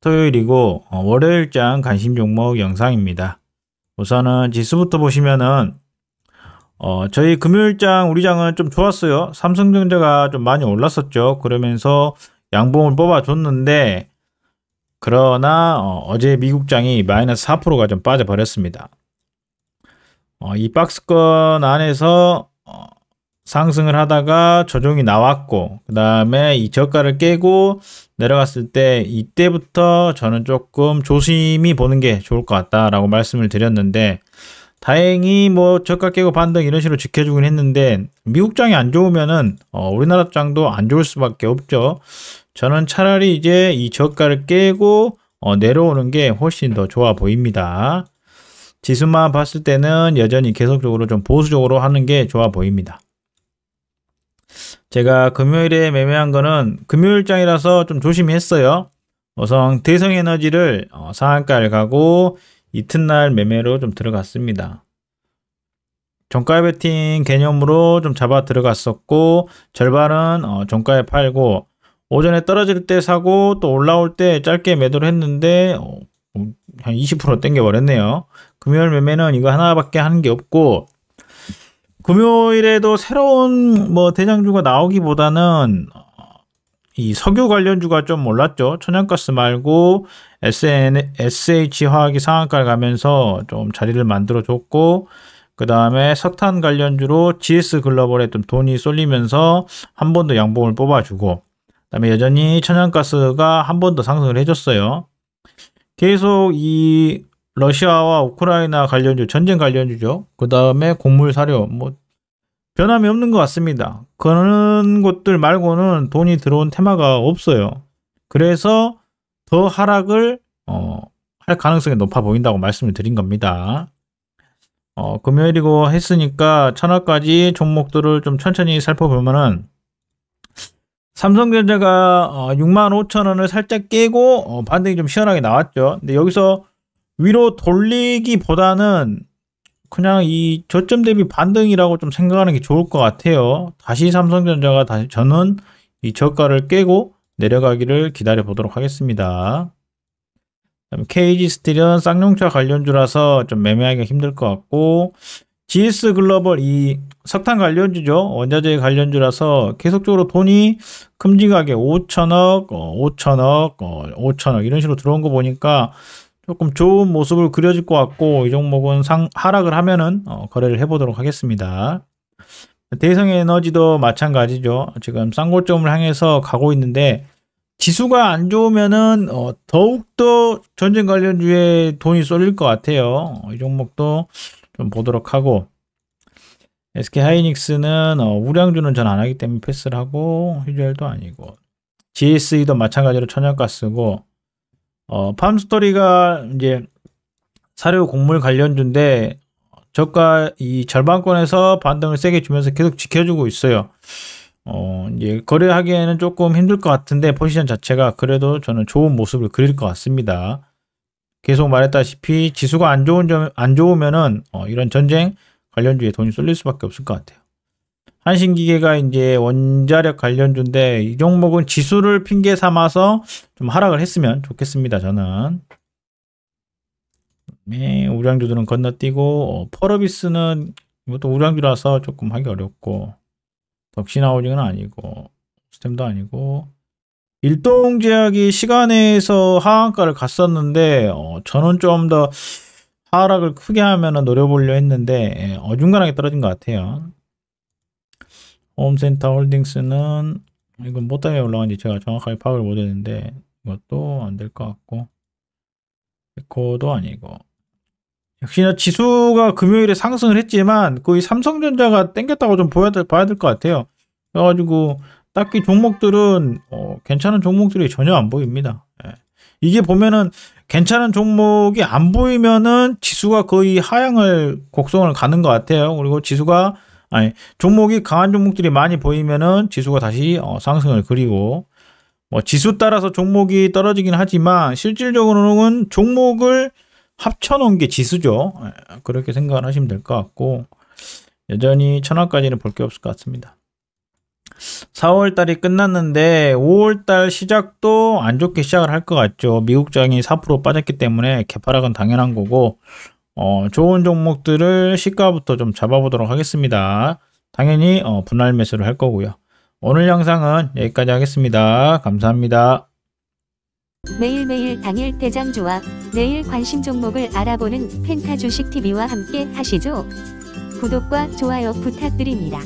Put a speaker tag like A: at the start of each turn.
A: 토요일이고 어, 월요일장 관심 종목 영상입니다. 우선은 지수부터 보시면은 어, 저희 금요일장 우리장은 좀 좋았어요. 삼성전자가 좀 많이 올랐었죠. 그러면서 양봉을 뽑아줬는데 그러나 어, 제 미국장이 마이너스 4%가 좀 빠져버렸습니다. 어, 이 박스권 안에서 어, 상승을 하다가 조종이 나왔고 그 다음에 이 저가를 깨고 내려갔을 때 이때부터 저는 조금 조심히 보는 게 좋을 것 같다라고 말씀을 드렸는데 다행히 뭐 저가 깨고 반등 이런 식으로 지켜주긴 했는데 미국장이 안 좋으면은 어 우리나라장도 안 좋을 수밖에 없죠. 저는 차라리 이제 이 저가를 깨고 어 내려오는 게 훨씬 더 좋아 보입니다. 지수만 봤을 때는 여전히 계속적으로 좀 보수적으로 하는 게 좋아 보입니다. 제가 금요일에 매매한 거는 금요일장이라서 좀조심 했어요. 우선 대성에너지를 어, 상한가를 가고 이튿날 매매로 좀 들어갔습니다. 종가 베팅 개념으로 좀 잡아 들어갔었고 절반은 어, 종가에 팔고 오전에 떨어질 때 사고 또 올라올 때 짧게 매도를 했는데 어, 뭐 한20% 땡겨버렸네요. 금요일 매매는 이거 하나밖에 하는 게 없고 금요일에도 새로운 뭐 대장주가 나오기보다는 이 석유 관련주가 좀 올랐죠. 천연가스 말고 SN, SH화학이 상한가를 가면서 좀 자리를 만들어줬고 그 다음에 석탄 관련주로 GS 글로벌에 좀 돈이 쏠리면서 한 번 더 양봉을 뽑아주고 그 다음에 여전히 천연가스가 한 번 더 상승을 해줬어요. 계속 이 러시아와 우크라이나 관련주, 전쟁 관련주죠. 그 다음에 곡물 사료, 뭐, 변함이 없는 것 같습니다. 그런 것들 말고는 돈이 들어온 테마가 없어요. 그래서 더 하락을, 어, 할 가능성이 높아 보인다고 말씀을 드린 겁니다. 어, 금요일이고 했으니까 천하까지 종목들을 좀 천천히 살펴보면은 삼성전자가 6 5 0 0 0 원을 살짝 깨고 어, 반등이 좀 시원하게 나왔죠. 근데 여기서 위로 돌리기보다는 그냥 이 저점 대비 반등이라고 좀 생각하는 게 좋을 것 같아요. 다시 삼성전자가 다시 저는 이 저가를 깨고 내려가기를 기다려 보도록 하겠습니다. KG 스틸은 쌍용차 관련주라서 좀 매매하기가 힘들 것 같고 GS 글로벌 이 석탄 관련주죠. 원자재 관련주라서 계속적으로 돈이 큼직하게 5천억, 5천억, 어, 5천억 어, 이런 식으로 들어온 거 보니까 조금 좋은 모습을 그려질 것 같고 이 종목은 상 하락을 하면은 어, 거래를 해보도록 하겠습니다. 대성 에너지도 마찬가지죠. 지금 쌍골점을 향해서 가고 있는데 지수가 안 좋으면은 어, 더욱더 전쟁 관련주에 돈이 쏠릴 것 같아요. 이 종목도 좀 보도록 하고 SK 하이닉스는 어, 우량주는 전 안 하기 때문에 패스를 하고 휴젤도 아니고 GSE도 마찬가지로 천연가스고 어, 팜스토리가 이제 사료 곡물 관련주인데 저가 이 절반권에서 반등을 세게 주면서 계속 지켜주고 있어요. 어, 이제 거래하기에는 조금 힘들 것 같은데 포지션 자체가 그래도 저는 좋은 모습을 그릴 것 같습니다. 계속 말했다시피 지수가 안 좋은 점, 안 좋으면은 어, 이런 전쟁 관련주에 돈이 쏠릴 수밖에 없을 것 같아요. 한신기계가 이제 원자력 관련주인데 이 종목은 지수를 핑계 삼아서 좀 하락을 했으면 좋겠습니다. 저는 네, 우량주들은 건너뛰고 어, 퍼러비스는 이것도 우량주라서 조금 하기 어렵고 덕신하우징은 아니고 스템도 아니고 일동제약이 시간에서 하한가를 갔었는데 어, 저는 좀 더 하락을 크게 하면 노려보려 했는데 예, 어중간하게 떨어진 것 같아요. 홈센터 홀딩스는 이건 뭐 때문에 올라간지 제가 정확하게 파악을 못했는데 이것도 안 될 것 같고 에코도 아니고 역시나 지수가 금요일에 상승을 했지만 거의 삼성전자가 땡겼다고 좀 봐야 될 것 같아요. 그래가지고 딱히 종목들은 어, 괜찮은 종목들이 전혀 안 보입니다. 예. 이게 보면은 괜찮은 종목이 안 보이면은 지수가 거의 하향을 곡성을 가는 것 같아요. 그리고 지수가 아니, 종목이 강한 종목들이 많이 보이면은 지수가 다시 어, 상승을 그리고 뭐 지수 따라서 종목이 떨어지긴 하지만 실질적으로는 종목을 합쳐놓은 게 지수죠. 예, 그렇게 생각을 하시면 될 것 같고 여전히 천하까지는볼 게 없을 것 같습니다. 4월달이 끝났는데 5월달 시작도 안 좋게 시작을 할 것 같죠. 미국장이 4% 빠졌기 때문에 개파락은 당연한 거고 어, 좋은 종목들을 시가부터 좀 잡아보도록 하겠습니다. 당연히 어, 분할 매수를 할 거고요. 오늘 영상은 여기까지 하겠습니다. 감사합니다. 매일매일 당일 대장 조합, 내일 관심 종목을 알아보는 펜타 주식TV와 함께 하시죠. 구독과 좋아요 부탁드립니다.